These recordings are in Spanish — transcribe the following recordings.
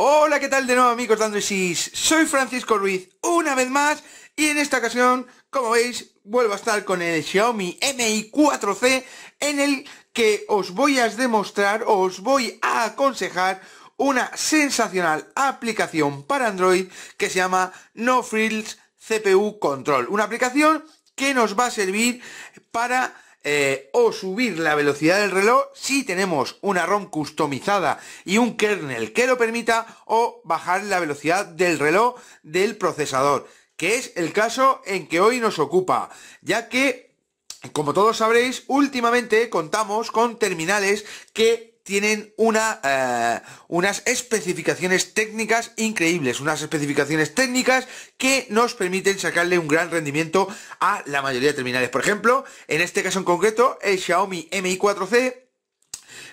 Hola, ¿qué tal de nuevo amigos de Soy Francisco Ruiz una vez más y en esta ocasión, como veis, vuelvo a estar con el Xiaomi Mi 4C en el que os voy a demostrar, os voy a aconsejar una sensacional aplicación para Android que se llama No Frills CPU Control. Una aplicación que nos va a servir para eh, o subir la velocidad del reloj si tenemos una ROM customizada y un kernel que lo permita o bajar la velocidad del reloj del procesador que es el caso en que hoy nos ocupa ya que como todos sabréis, últimamente contamos con terminales que tienen eh, unas especificaciones técnicas increíbles, unas especificaciones técnicas que nos permiten sacarle un gran rendimiento a la mayoría de terminales. Por ejemplo, en este caso en concreto, el Xiaomi Mi 4C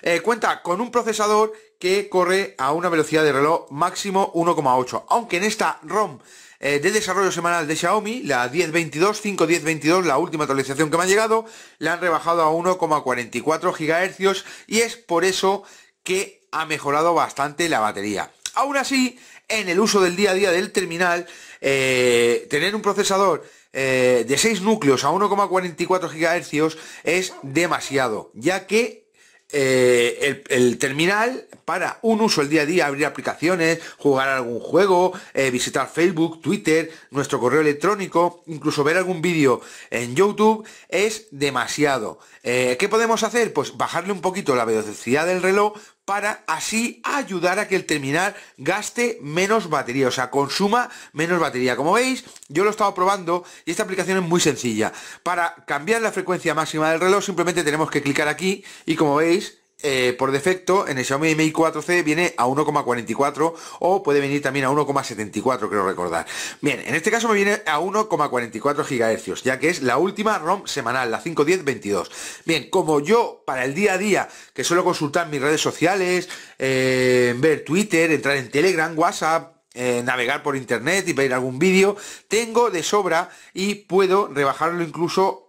eh, cuenta con un procesador que corre a una velocidad de reloj máximo 1,8, aunque en esta ROM eh, de desarrollo semanal de Xiaomi, la 1022, 51022, la última actualización que me ha llegado, la han rebajado a 1,44 GHz y es por eso que ha mejorado bastante la batería. Aún así, en el uso del día a día del terminal, eh, tener un procesador de 6 núcleos a 1,44 GHz es demasiado, ya que eh, el, el, terminal para un uso el día a día, abrir aplicaciones, jugar algún juego, eh, visitar Facebook, Twitter, nuestro correo electrónico, incluso ver algún vídeo en YouTube, es demasiado. Eh, ¿Qué podemos hacer? Pues bajarle un poquito la velocidad del reloj para así ayudar a que el terminal gaste menos batería, o sea, consuma menos batería. Como veis, yo lo he estado probando y esta aplicación es muy sencilla. Para cambiar la frecuencia máxima del reloj simplemente tenemos que clicar aquí y como veis eh, por defecto en el Xiaomi Mi 4C viene a 1,44 o puede venir también a 1,74 creo recordar. Bien, en este caso me viene a 1,44 GHz, ya que es la última ROM semanal, la 51022. Bien, como yo para el día a día, que suelo consultar mis redes sociales, eh, ver Twitter, entrar en Telegram, WhatsApp, eh, navegar por internet y ver algún vídeo, tengo de sobra y puedo rebajarlo incluso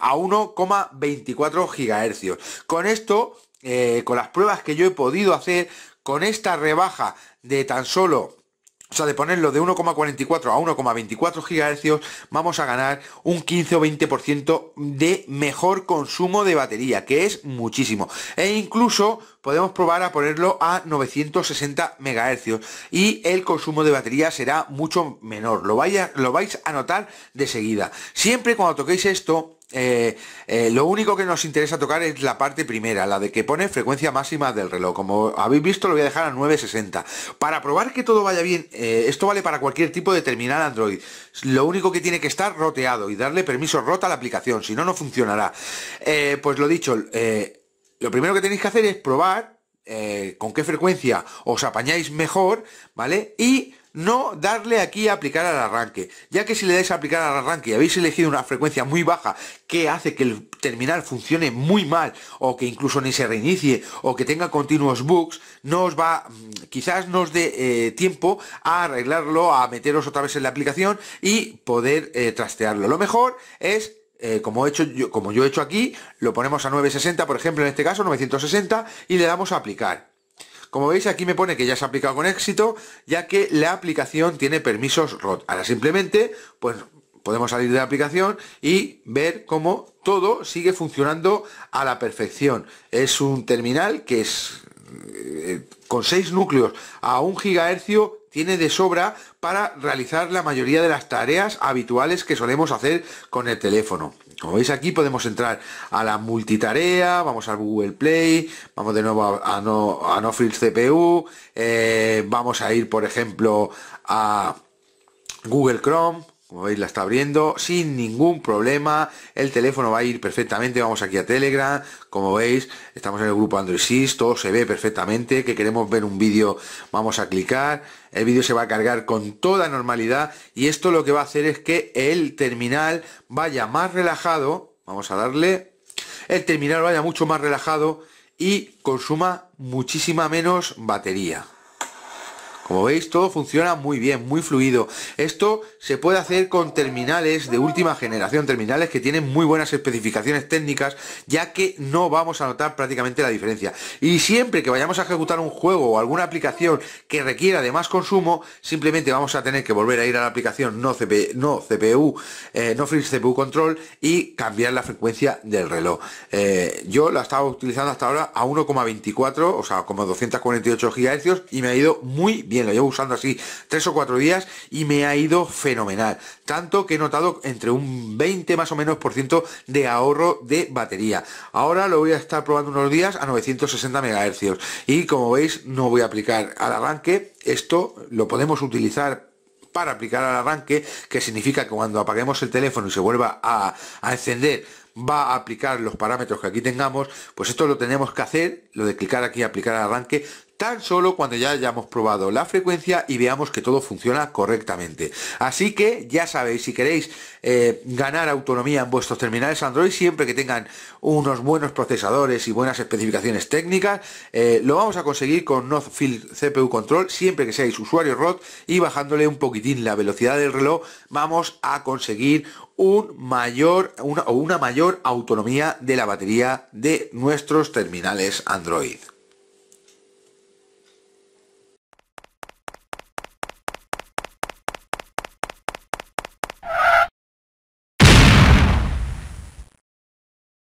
a 1,24 GHz Con esto, eh, con las pruebas que yo he podido hacer, con esta rebaja de tan solo o sea, de ponerlo de 1,44 a 1,24 GHz, vamos a ganar un 15 o 20% de mejor consumo de batería, que es muchísimo. E incluso podemos probar a ponerlo a 960 MHz y el consumo de batería será mucho menor. Lo, vaya, lo vais a notar de seguida. Siempre cuando toquéis esto, eh, eh, lo único que nos interesa tocar es la parte primera, la de que pone frecuencia máxima del reloj. Como habéis visto, lo voy a dejar a 9.60. Para probar que todo vaya bien, eh, esto vale para cualquier tipo de terminal Android. Lo único que tiene que estar roteado y darle permiso rota a la aplicación, si no, no funcionará. pues lo dicho, lo primero que tenéis que hacer es probar con qué frecuencia os apañáis mejor, ¿vale? Y no darle aquí a aplicar al arranque, ya que si le dais a aplicar al arranque y habéis elegido una frecuencia muy baja que hace que el terminal funcione muy mal o que incluso ni se reinicie o que tenga continuos bugs, no va, mm, quizás nos dé eh, tiempo a arreglarlo, a meteros otra vez en la aplicación y poder eh, trastearlo. Lo mejor es eh, como, he hecho como yo he hecho aquí, lo ponemos a 960, por ejemplo, en este caso 960, y le damos a aplicar. Como veis aquí me pone que ya se ha aplicado con éxito, ya que la aplicación tiene permisos ROT. Ahora simplemente, pues podemos salir de la aplicación y ver cómo todo sigue funcionando a la perfección. Es un terminal que es eh, con 6 núcleos a 1 GHz tiene de sobra para realizar la mayoría de las tareas habituales que solemos hacer con el teléfono. Como veis aquí podemos entrar a la multitarea, vamos al Google Play, vamos de nuevo a, no, a no CPU, eh, vamos a ir por ejemplo a Google Chrome, como veis la está abriendo sin ningún problema. El teléfono va a ir perfectamente. Vamos aquí a Telegram. Como veis, estamos en el grupo Android 6. Todo se ve perfectamente. Que queremos ver un vídeo, vamos a clicar. El vídeo se va a cargar con toda normalidad. Y esto lo que va a hacer es que el terminal vaya más relajado. Vamos a darle. El terminal vaya mucho más relajado y consuma muchísima menos batería. Como veis, todo funciona muy bien, muy fluido. Esto se puede hacer con terminales de última generación, terminales que tienen muy buenas especificaciones técnicas, ya que no vamos a notar prácticamente la diferencia. Y siempre que vayamos a ejecutar un juego o alguna aplicación que requiera de más consumo, simplemente vamos a tener que volver a ir a la aplicación no, no CPU, eh, no Free CPU Control y cambiar la frecuencia del reloj. Eh, yo la estaba utilizando hasta ahora a 1,24, o sea, como 248 GHz y me ha ido muy bien lo llevo usando así tres o cuatro días y me ha ido fenomenal. Tanto que he notado entre un 20 más o menos por ciento de ahorro de batería. Ahora lo voy a estar probando unos días a 960 MHz y como veis no voy a aplicar al arranque. Esto lo podemos utilizar para aplicar al arranque, que significa que cuando apaguemos el teléfono y se vuelva a, a, encender, va a aplicar los parámetros que aquí tengamos, pues esto lo tenemos que hacer, lo de clicar aquí aplicar al arranque, tan solo cuando ya hayamos probado la frecuencia y veamos que todo funciona correctamente. Así que ya sabéis, si queréis eh, ganar autonomía en vuestros terminales Android, siempre que tengan unos buenos procesadores y buenas especificaciones técnicas, eh, lo vamos a conseguir con Nozfield CPU Control, siempre que seáis usuario ROT y bajándole un poquitín la velocidad del reloj, vamos a conseguir una mayor autonomía de la batería de nuestros terminales Android.